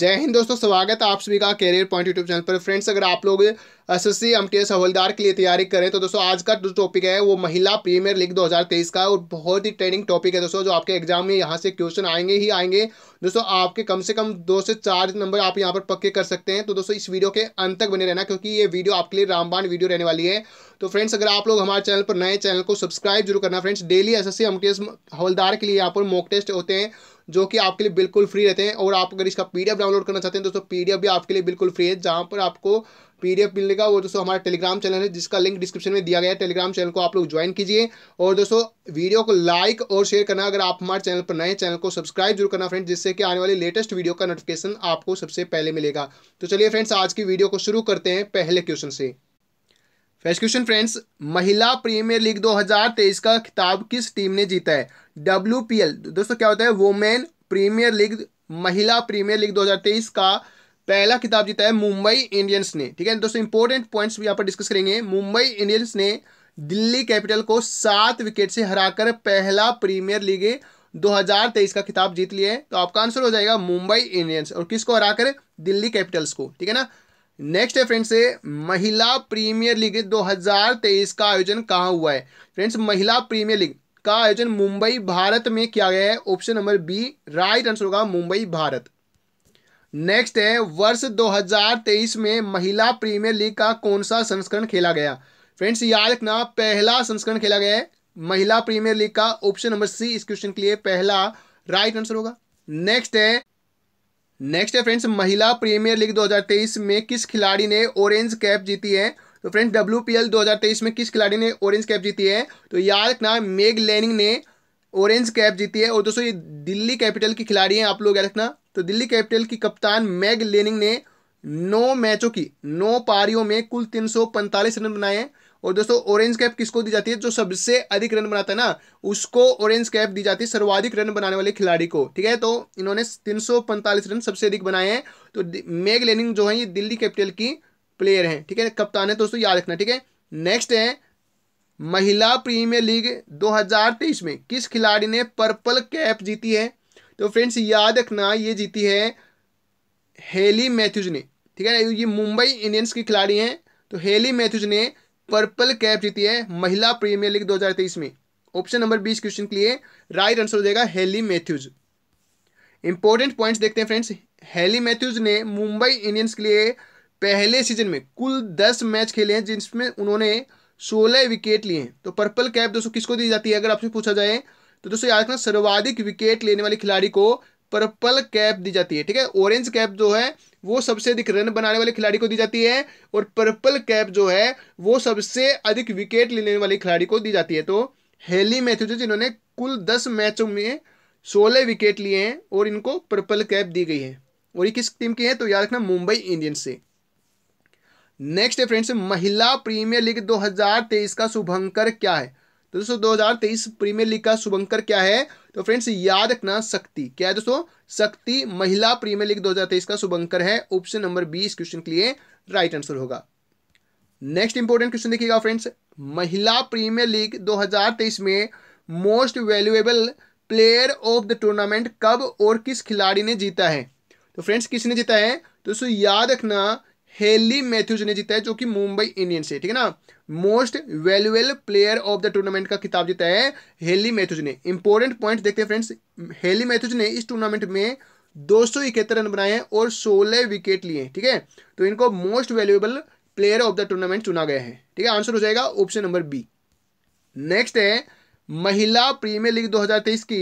जय हिंद दोस्तों स्वागत है आप सभी का करियर पॉइंट यूट्यूब चैनल पर फ्रेंड्स अगर आप लोग S S C M T S हवलदार के लिए तैयारी करें तो दोस्तों आज का जो टॉपिक है वो महिला प्रीमियर लीग 2023 का और बहुत ही ट्रेनिंग टॉपिक है दोस्तों जो आपके एग्जाम में यहाँ से क्वेश्चन आएंगे ही आएंगे दोस्तों आपके कम से कम दो से चार नंबर आप यहाँ पर पक्के कर सकते हैं तो दोस्तों इस वीडियो के अंत तक बने रहना क्योंकि ये वीडियो आपके लिए रामबाण वीडियो रहने वाली है तो फ्रेंड्स अगर आप लोग हमारे चैनल पर नए चैनल को सब्सक्राइब जरूर करना friends daily S S C M T S हवलदार के लिए यहाँ पर मॉक टेस्ट होते हैं जो कि आपके लिए बिल्कुल फ्री रहते हैं और आप अगर इसका पीडीएफ डाउनलोड करना चाहते हैं दोस्तों पीडीएफ भी आपके लिए बिल्कुल फ्री है जहाँ पर आपको पीडीएफ मिलने का वो दोस्तों हमारा टेलीग्राम चैनल है जिसका लिंक डिस्क्रिप्शन में दिया गया है टेलीग्राम चैनल को आप लोग ज्वाइन कीजिए और दोस्तों वीडियो को लाइक और शेयर करना अगर आप हमारे चैनल पर नए चैनल को सब्सक्राइब जरूर करना फ्रेंड जिससे कि आने वाली लेटेस्ट वीडियो का नोटिफिकेशन आपको सबसे पहले मिलेगा तो चलिए फ्रेंड्स आज की वीडियो को शुरू करते हैं पहले क्वेश्चन से फर्स्ट क्वेश्चन फ्रेंड्स महिला प्रीमियर लीग 2023 का खिताब किस टीम ने जीता है डब्ल्यू दोस्तों क्या होता है वोमेन प्रीमियर लीग महिला प्रीमियर लीग 2023 का पहला खिताब जीता है मुंबई इंडियंस ने ठीक है दोस्तों इंपॉर्टेंट पॉइंट्स भी यहाँ पर डिस्कस करेंगे मुंबई इंडियंस ने दिल्ली कैपिटल को सात विकेट से हराकर पहला प्रीमियर लीग 2023 का खिताब जीत लिया है तो आपका आंसर हो जाएगा मुंबई इंडियंस और किसको हराकर दिल्ली कैपिटल्स को ठीक है ना नेक्स्ट है फ्रेंड्स महिला प्रीमियर लीग 2023 का आयोजन कहाँ हुआ है फ्रेंड्स महिला प्रीमियर लीग का आयोजन मुंबई भारत में किया गया है option number B right answer होगा मुंबई भारत नेक्स्ट है वर्ष 2023 में महिला प्रीमियर लीग का कौन सा संस्करण खेला गया फ्रेंड्स याद रखना पहला संस्करण खेला गया है महिला प्रीमियर लीग का ऑप्शन नंबर सी इस क्वेश्चन के लिए पहला राइट आंसर होगा नेक्स्ट है नेक्स्ट है फ्रेंड्स महिला प्रीमियर लीग 2023 में किस खिलाड़ी ने ऑरेंज कैप जीती है तो फ्रेंड्स डब्ल्यू 2023 में किस खिलाड़ी ने ऑरेंज कैप जीती है तो याद रखना मेग लेनिंग ने ऑरेंज कैप जीती है और दोस्तों ये दिल्ली कैपिटल की खिलाड़ी हैं आप लोग याद रखना तो दिल्ली कैपिटल की कप्तान मैग लेनिंग ने नौ मैचों की नौ पारियों में कुल तीन रन बनाए हैं और दोस्तों ऑरेंज कैप किसको दी जाती है जो सबसे अधिक रन बनाता है ना उसको ऑरेंज कैप दी जाती है सर्वाधिक रन बनाने वाले खिलाड़ी को ठीक है तो इन्होंने तीन रन सबसे अधिक बनाए हैं तो मेग लेनिंग जो है ये दिल्ली कैपिटल की प्लेयर हैं ठीक है कप्तान है दोस्तों याद रखना ठीक है नेक्स्ट है महिला प्रीमियर लीग तेईस में किस खिलाड़ी ने पर्पल कैप जीती है तो फ्रेंड्स याद रखना ये जीती है हेली मैथ्यूज ने ठीक है ये मुंबई इंडियंस की खिलाड़ी हैं तो हेली मैथ्यूज ने पर्पल कैप जीती है महिला प्रीमियर लीग 2023 में ऑप्शन नंबर बीस क्वेश्चन के लिए राइट आंसर हो जाएगा हेली मैथ्यूज इंपॉर्टेंट पॉइंट्स देखते हैं फ्रेंड्स हेली मैथ्यूज ने मुंबई इंडियंस के लिए पहले सीजन में कुल दस मैच खेले हैं जिसमें उन्होंने सोलह विकेट लिए हैं तो पर्पल कैप दोस्तों किसको दी जाती है अगर आपसे पूछा जाए तो दोस्तों याद रखना सर्वाधिक विकेट लेने वाले खिलाड़ी को पर्पल कैप दी जाती है ठीक है ऑरेंज कैप जो है वो सबसे अधिक रन बनाने वाले खिलाड़ी को दी जाती है और पर्पल कैप जो है वो सबसे अधिक विकेट लेने वाले खिलाड़ी को दी जाती है तो हेली मैथ्यूज जिन्होंने कुल दस मैचों में सोलह विकेट लिए हैं और इनको पर्पल कैप दी गई है और ये किस टीम की है तो याद रखना मुंबई इंडियंस से नेक्स्ट है फ्रेंड्स महिला प्रीमियर लीग 2023 का शुभंकर क्या है तो दोस्तों 2023 प्रीमियर लीग का शुभंकर क्या है तो फ्रेंड्स याद रखना शक्ति क्या है दोस्तों शक्ति महिला प्रीमियर लीग 2023 का शुभंकर है ऑप्शन नंबर बी इस क्वेश्चन के लिए राइट आंसर होगा नेक्स्ट इंपॉर्टेंट क्वेश्चन देखिएगा फ्रेंड्स महिला प्रीमियर लीग 2023 में most valuable player of the tournament कब और किस खिलाड़ी ने जीता है तो फ्रेंड्स किसने जीता है तो दोस्तों याद रखना हेली मैथ्यूज ने जीता है जो कि मुंबई इंडियंस है ठीक है ना मोस्ट वैल्यूएल प्लेयर ऑफ द टूर्नामेंट का खिताब जीता है हेली मैथ्यूज ने इंपॉर्टेंट पॉइंट देखते हैं फ्रेंड्स हेली मैथ्यूज ने इस टूर्नामेंट में दो रन बनाए हैं और सोलह विकेट लिए ठीक है तो इनको most valuable player of the tournament चुना गया है ठीक है आंसर हो जाएगा ऑप्शन नंबर बी नेक्स्ट है महिला प्रीमियर लीग 2023 की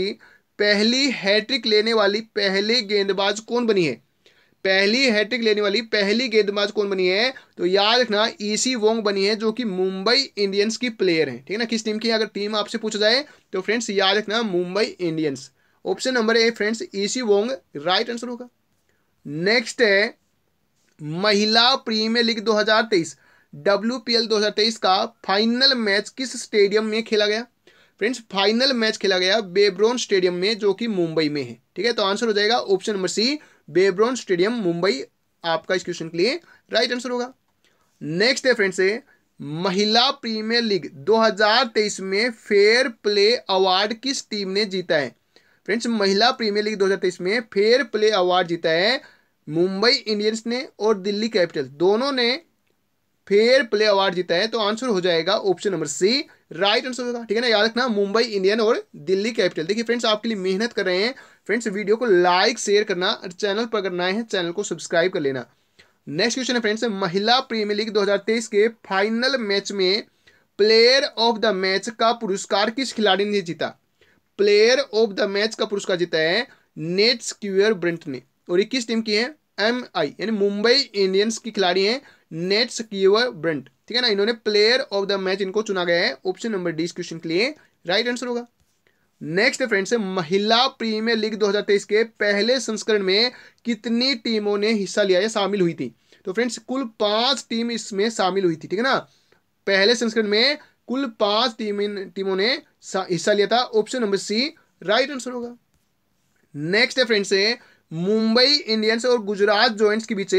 पहली हैट्रिक लेने वाली पहली गेंदबाज कौन बनी है पहली हैट्रिक लेने वाली पहली गेंदबाज कौन बनी है तो याद रखना ईसी e वोंग बनी है जो कि मुंबई इंडियंस की प्लेयर है ठीक है ना किस टीम की अगर टीम आपसे पूछा जाए तो फ्रेंड्स याद रखना Mumbai Indians option number A friends Issy Wong right answer होगा नेक्स्ट है महिला प्रीमियर लीग 2023 हजार 2023 का फाइनल मैच किस स्टेडियम में खेला गया फ्रेंड्स फाइनल मैच खेला गया बेब्रोन स्टेडियम में जो कि मुंबई में है ठीक है तो आंसर हो जाएगा option number C Brabourne stadium Mumbai आपका इस क्वेश्चन के लिए राइट आंसर होगा नेक्स्ट है फ्रेंड्स महिला प्रीमियर लीग 2023 में फेयर प्ले अवार्ड किस टीम ने जीता है फ्रेंड्स महिला प्रीमियर लीग 2023 में फेयर प्ले अवार्ड जीता है मुंबई इंडियंस ने और दिल्ली कैपिटल दोनों ने फेयर प्ले अवार्ड जीता है तो आंसर हो जाएगा option number C right answer होगा ठीक है ना याद रखना मुंबई इंडियन और दिल्ली कैपिटल देखिए फ्रेंड्स आपके लिए मेहनत कर रहे हैं फ्रेंड्स वीडियो को लाइक शेयर करना चैनल पर अगर नए हैं चैनल को सब्सक्राइब कर लेना नेक्स्ट क्वेश्चन है फ्रेंड्स महिला प्रीमियर लीग 2023 के फाइनल मैच में प्लेयर ऑफ द मैच का पुरस्कार किस खिलाड़ी ने जीता प्लेयर ऑफ द मैच का पुरस्कार जीता है नेट स्क्यूअर ब्रिंट ने और ये किस टीम की है एम आई यानी मुंबई इंडियंस की खिलाड़ी है नेट स्क्यूअर ब्रिंट ठीक है ना इन्होंने प्लेयर ऑफ द मैच इनको चुना गया है ऑप्शन नंबर डी इस क्वेश्चन के लिए राइट आंसर होगा नेक्स्ट फ्रेंड्स महिला प्रीमियर लीग 2023 के पहले संस्करण में कितनी टीमों ने हिस्सा लिया या शामिल हुई थी तो फ्रेंड्स कुल पांच टीम इसमें शामिल हुई थी ठीक है ना पहले संस्करण में कुल पांच टीम टीमों ने हिस्सा लिया था option number C right answer होगा नेक्स्ट है फ्रेंड्स मुंबई इंडियंस और गुजरात जॉइंट्स के बीच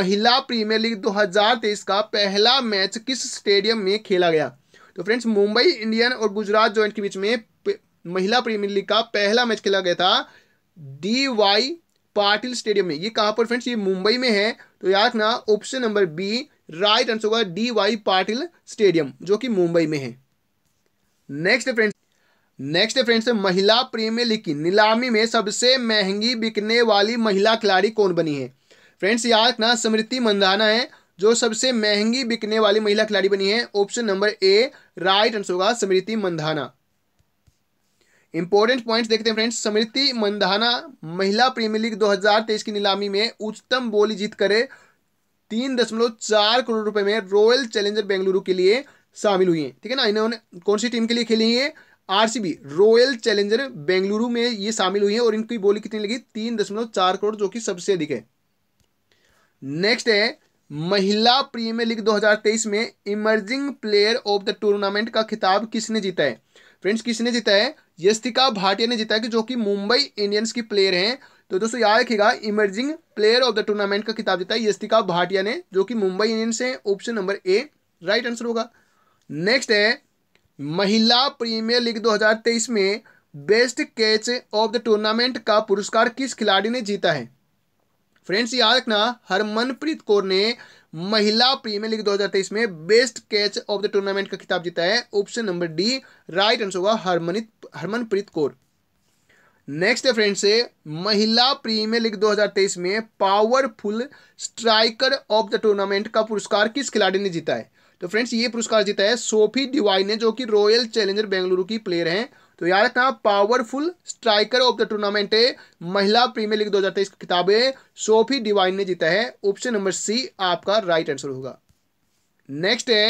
महिला प्रीमियर लीग 2023 का पहला मैच किस स्टेडियम में खेला गया तो फ्रेंड्स मुंबई इंडियन और गुजरात जॉइंट के बीच में महिला प्रीमियर लीग का पहला मैच खेला गया था डी वाई पाटिल स्टेडियम में ये कहां पर फ्रेंड्स ये मुंबई में है तो याद रखना option number B right answer होगा डी वाई पाटिल स्टेडियम जो कि मुंबई में है नेक्स्ट फ्रेंड्स नेक्स्ट फ्रेंड्स महिला प्रीमियर लीग की नीलामी में सबसे महंगी बिकने वाली महिला खिलाड़ी कौन बनी है फ्रेंड्स याद रखना स्मृति मंदाना है जो सबसे महंगी बिकने वाली महिला खिलाड़ी बनी है option number A right answer होगा स्मृति मंदाना इंपॉर्टेंट पॉइंट्स देखते हैं फ्रेंड्स स्मृति मंदाना महिला प्रीमियर लीग 2023 की नीलामी में उच्चतम बोली जीत करे तीन दशमलव चार करोड़ रुपए में रॉयल चैलेंजर बेंगलुरु के लिए शामिल हुई है ठीक है ना इन्होंने कौन सी टीम के लिए खेली है आरसीबी रॉयल चैलेंजर बेंगलुरु में ये शामिल हुई है और इनकी बोली कितनी लगी तीन दशमलव चार करोड़ जो कि सबसे अधिक है नेक्स्ट है महिला प्रीमियर लीग दो में emerging player of the tournament का खिताब किसने जीता है फ्रेंड्स किसने जीता है यस्तिका भाटिया ने जीता है कि जो कि मुंबई इंडियंस की प्लेयर हैं तो दोस्तों याद रखिएगा emerging player of the tournament का किताब जीता है यस्तिका भाटिया ने जो कि मुंबई इंडियंस है option number A right answer होगा नेक्स्ट है महिला प्रीमियर लीग 2023 में best catch of the tournament का पुरस्कार किस खिलाड़ी ने जीता है फ्रेंड्स याद रखना हरमनप्रीत कौर ने महिला प्रीमियर लीग 2023 में best catch of the tournament का खिताब जीता है option number D right answer होगा हरमनित हरमनप्रीत कौर नेक्स्ट है फ्रेंड्स महिला प्रीमियर लीग 2023 में powerful striker of the tournament का पुरस्कार किस खिलाड़ी ने जीता है तो फ्रेंड्स ये पुरस्कार जीता है सोफी डिवाई ने जो कि रॉयल चैलेंजर बेंगलुरु की प्लेयर हैं तो याद रखना powerful striker of the tournament है महिला प्रीमियर लीग दो हजार तेईस की है सोफी डिवाइन ने जीता है ऑप्शन नंबर सी आपका राइट आंसर होगा नेक्स्ट है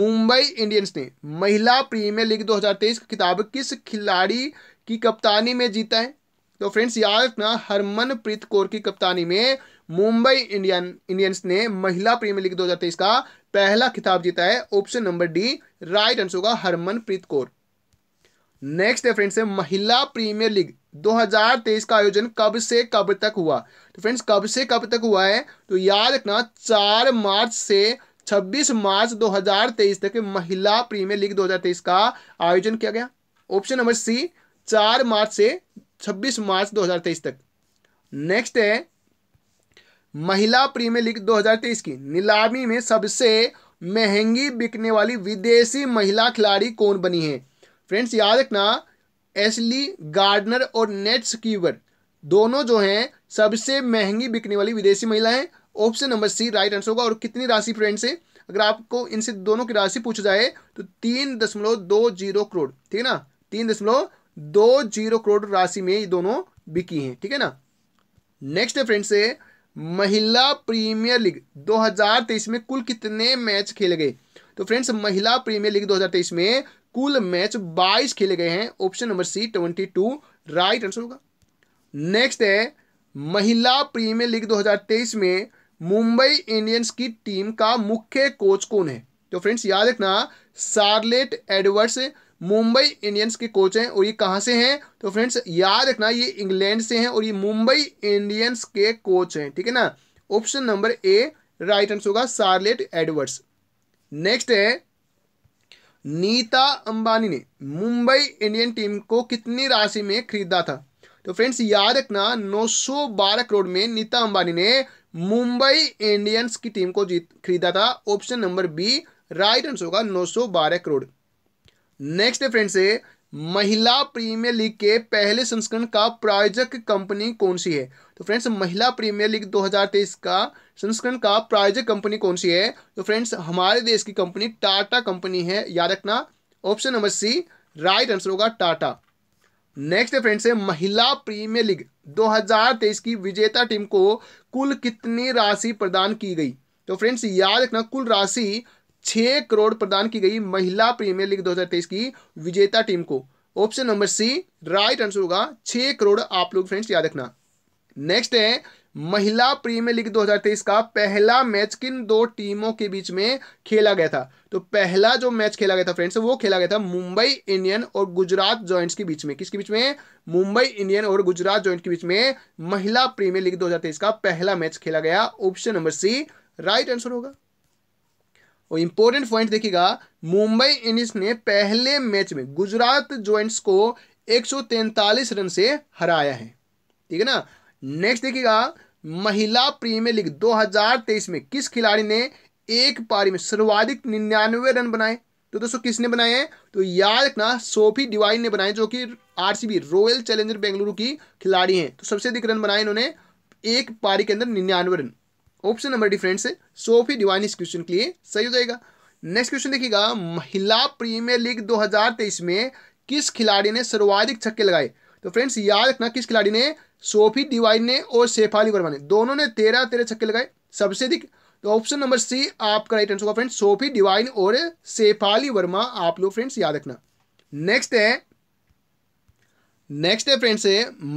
मुंबई इंडियंस ने महिला प्रीमियर लीग 2023 की किताब किस खिलाड़ी की कप्तानी में जीता है तो फ्रेंड्स याद रखना हरमनप्रीत कौर की कप्तानी में मुंबई इंडियन इंडियंस ने महिला प्रीमियर लीग 2023 का पहला खिताब जीता है option number D right answer होगा हरमनप्रीत कौर नेक्स्ट है फ्रेंड्स है महिला प्रीमियर लीग 2023 का आयोजन कब से कब तक हुआ तो फ्रेंड्स कब से कब तक हुआ है तो याद रखना चार मार्च से 26 मार्च 2023 तक महिला प्रीमियर लीग 2023 का आयोजन किया गया ऑप्शन नंबर सी चार मार्च से 26 मार्च 2023 तक नेक्स्ट है महिला प्रीमियर लीग 2023 की नीलामी में सबसे महंगी बिकने वाली विदेशी महिला खिलाड़ी कौन बनी है फ्रेंड्स याद रखना एसली गार्डनर और नेट स्कीवर दोनों जो हैं सबसे महंगी बिकने वाली विदेशी महिला है option number C right answer होगा और कितनी राशि फ्रेंड्स है अगर आपको इनसे दोनों की राशि पूछा जाए तो तीन दशमलव दो जीरो करोड़ ठीक है ना तीन दशमलव दो जीरो करोड़ राशि में ये दोनों बिकी हैं ठीक है ना नेक्स्ट है फ्रेंड्स महिला प्रीमियर लीग 2023 में कुल कितने मैच खेले गए तो फ्रेंड्स महिला प्रीमियर लीग 2023 में कुल मैच 22 खेले गए हैं option number C 22 right answer होगा नेक्स्ट है महिला प्रीमियर लीग 2023 में मुंबई इंडियंस की टीम का मुख्य कोच कौन है तो फ्रेंड्स याद रखना सार्लेट एडवर्ड्स मुंबई इंडियंस के कोच हैं और ये कहाँ से हैं तो फ्रेंड्स याद रखना ये इंग्लैंड से हैं और ये मुंबई इंडियंस के कोच हैं ठीक है ना option number A right answer होगा सार्लेट एडवर्ड्स नेक्स्ट है नीता अंबानी ने मुंबई इंडियन टीम को कितनी राशि में खरीदा था तो फ्रेंड्स याद रखना 912 करोड़ में नीता अंबानी ने मुंबई इंडियंस की टीम को जीत खरीदा था option number B right answer होगा 912 करोड़ नेक्स्ट फ्रेंड्स महिला प्रीमियर लीग के पहले संस्करण का प्रायोजक कंपनी कौन सी है तो फ्रेंड्स महिला प्रीमियर लीग 2023 का संस्करण का प्रायोजक कंपनी कौन सी है तो फ्रेंड्स हमारे देश की कंपनी टाटा कंपनी है याद रखना option number C right answer होगा टाटा नेक्स्ट है फ्रेंड्स महिला प्रीमियर लीग 2023 की विजेता टीम को कुल कितनी राशि प्रदान की गई तो फ्रेंड्स याद रखना कुल राशि छह करोड़ प्रदान की गई महिला प्रीमियर लीग 2023 की विजेता टीम को option number C right answer होगा छह करोड़ आप लोग फ्रेंड्स याद रखना नेक्स्ट है महिला प्रीमियर लीग 2023 का पहला मैच किन दो टीमों के बीच में खेला गया था तो पहला जो मैच खेला गया था फ्रेंड्स वो खेला गया था मुंबई इंडियन और गुजरात जॉइंट्स के बीच में किसके बीच में मुंबई इंडियन और गुजरात जॉइंट के बीच में महिला प्रीमियर लीग 2023 का पहला मैच खेला गया option number C right answer होगा और इंपॉर्टेंट पॉइंट देखिएगा मुंबई इंडियंस ने पहले मैच में गुजरात ज्वाइंट्स को एक रन से हराया है ठीक है ना नेक्स्ट देखिएगा महिला प्रीमियर लीग 2023 में किस खिलाड़ी ने एक पारी में सर्वाधिक निन्यानवे रन बनाए तो दोस्तों किसने बनाए हैं तो याद रखना सोफी डिवाइन ने बनाए जो कि आरसीबी रॉयल चैलेंजर बेंगलुरु की खिलाड़ी हैं तो सबसे अधिक रन बनाए इन्होंने एक पारी के अंदर निन्यानवे run option number D friends Sophie Devine इस क्वेश्चन के लिए सही हो जाएगा नेक्स्ट क्वेश्चन देखिएगा महिला प्रीमियर लीग 2023 में किस खिलाड़ी ने सर्वाधिक छक्के लगाए तो फ्रेंड्स याद रखना किस खिलाड़ी ने सोफी डिवाइन ने और शेफाली वर्मा ने दोनों ने तेरह तेरह छक्के लगाए सबसे अधिक तो ऑप्शन नंबर सी आपका राइट आंसर होगा फ्रेंड्स सोफी डिवाइन और शेफाली वर्मा आप लोग फ्रेंड्स याद रखना नेक्स्ट है नेक्स्ट है फ्रेंड्स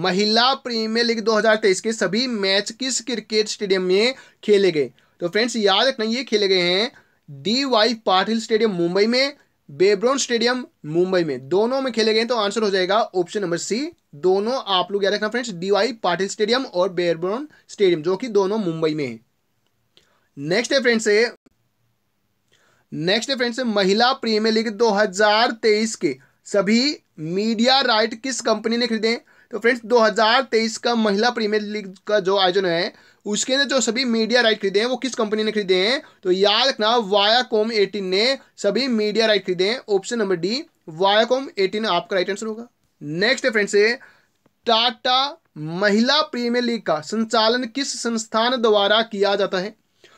महिला प्रीमियर लीग 2023 के सभी मैच किस क्रिकेट स्टेडियम में खेले गए तो फ्रेंड्स याद रखना ये खेले गए हैं D Y Patil stadium Mumbai में बेब्रोन स्टेडियम मुंबई में दोनों में खेले गए तो आंसर हो जाएगा ऑप्शन नंबर सी दोनों आप लोग याद रखना friends D Y Patil stadium और बेब्रोन स्टेडियम जो कि दोनों मुंबई में है नेक्स्ट है फ्रेंड्स नेक्स्ट है फ्रेंड्स महिला प्रीमियर लीग दो के सभी मीडिया राइट किस कंपनी ने खरीदे तो फ्रेंड्स 2023 का महिला प्रीमियर लीग का जो आयोजन है उसके अंदर जो सभी मीडिया राइट खरीदे हैं वो किस कंपनी ने खरीदे हैं तो याद रखना वायाकॉम 18 ने सभी मीडिया राइट खरीदे हैं ऑप्शन नंबर डी वायाकॉम 18 आपका राइट आंसर होगा नेक्स्ट है फ्रेंड्स टाटा महिला प्रीमियर लीग का संचालन किस संस्थान द्वारा किया जाता है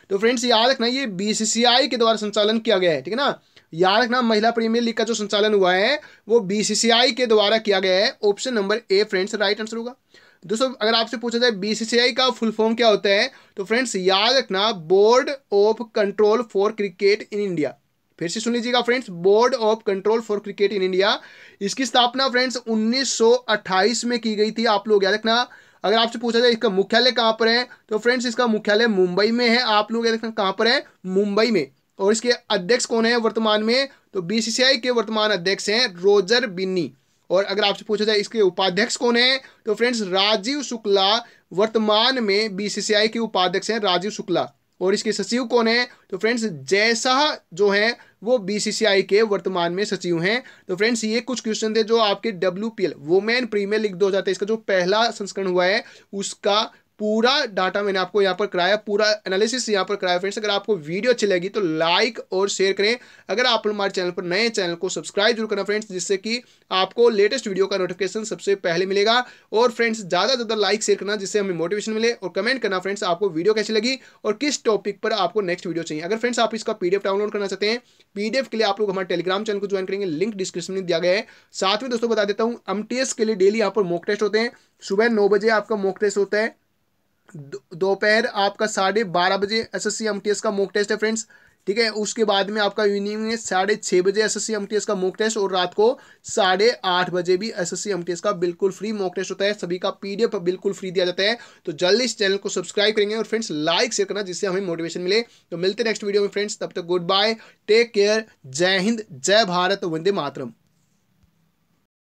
तो फ्रेंड्स याद रखना ये बीसीसीआई के द्वारा संचालन किया गया है ठीक है ना याद रखना महिला प्रीमियर लीग का जो संचालन हुआ है वो बीसीसीआई के द्वारा किया गया है option number A friends right answer होगा दोस्तों अगर आपसे पूछा जाए बीसीसीआई का फुल फॉर्म क्या होता है तो फ्रेंड्स याद रखना board of control for cricket in India फिर से सुन लीजिएगा friends board of control for cricket in India इसकी स्थापना फ्रेंड्स 1928 में की गई थी आप लोग याद रखना अगर आपसे पूछा जाए इसका मुख्यालय कहां पर है तो फ्रेंड्स इसका मुख्यालय मुंबई में है आप लोग याद रखना कहां पर है मुंबई में और इसके अध्यक्ष कौन है वर्तमान में तो बीसीसीआई के वर्तमान अध्यक्ष हैं रोजर बिन्नी और अगर आपसे पूछा जाए इसके उपाध्यक्ष कौन है तो फ्रेंड्स राजीव शुक्ला वर्तमान में बीसीसीआई के उपाध्यक्ष हैं राजीव शुक्ला और इसके सचिव कौन है तो फ्रेंड्स जयशाह जो है वो बीसीसीआई के वर्तमान में सचिव हैं तो फ्रेंड्स ये कुछ क्वेश्चन थे जो आपके W P L women premier league दो हजार इसका जो पहला संस्करण हुआ है उसका पूरा डाटा मैंने आपको यहाँ पर कराया पूरा एनालिसिस यहाँ पर कराया फ्रेंड्स अगर आपको वीडियो अच्छी लगी तो लाइक और शेयर करें अगर आप हमारे चैनल पर नए चैनल को सब्सक्राइब जरूर करना फ्रेंड्स जिससे कि आपको लेटेस्ट वीडियो का नोटिफिकेशन सबसे पहले मिलेगा और फ्रेंड्स ज़्यादा ज़्यादा लाइक शेयर करना जिससे हमें मोटिवेशन मिले और कमेंट करना फ्रेंड्स आपको वीडियो कैसी लगी और किस टॉपिक पर आपको नेक्स्ट वीडियो चाहिए अगर फ्रेंड्स आप इसका पीडीएफ डाउनलोड करना चाहते हैं पीडीएफ के लिए आप लोग हमारे टेलीग्राम चैनल को ज्वाइन करेंगे लिंक डिस्क्रिप्शन में दिया गया है साथ में दोस्तों बता देता हूँ एम के लिए डेली यहाँ पर मॉक टेस्ट होते हैं सुबह नौ बजे आपका मॉक टेस्ट होता है दोपहर आपका साढ़े बारह बजे S S C M T S का मॉक टेस्ट है फ्रेंड्स ठीक है उसके बाद में आपका इवनिंग में साढ़े छः बजे एस एस का मॉक टेस्ट और रात को साढ़े आठ बजे भी S S C M T S का बिल्कुल फ्री मॉक टेस्ट होता है सभी का पीडीएफ बिल्कुल फ्री दिया जाता है तो जल्दी इस चैनल को सब्सक्राइब करेंगे और फ्रेंड्स लाइक शेयर करना जिससे हमें मोटिवेशन मिले तो मिलते नेक्स्ट वीडियो में फ्रेंड्स तब तक गुड बाय टेक केयर जय हिंद जय भारत वंदे मातरम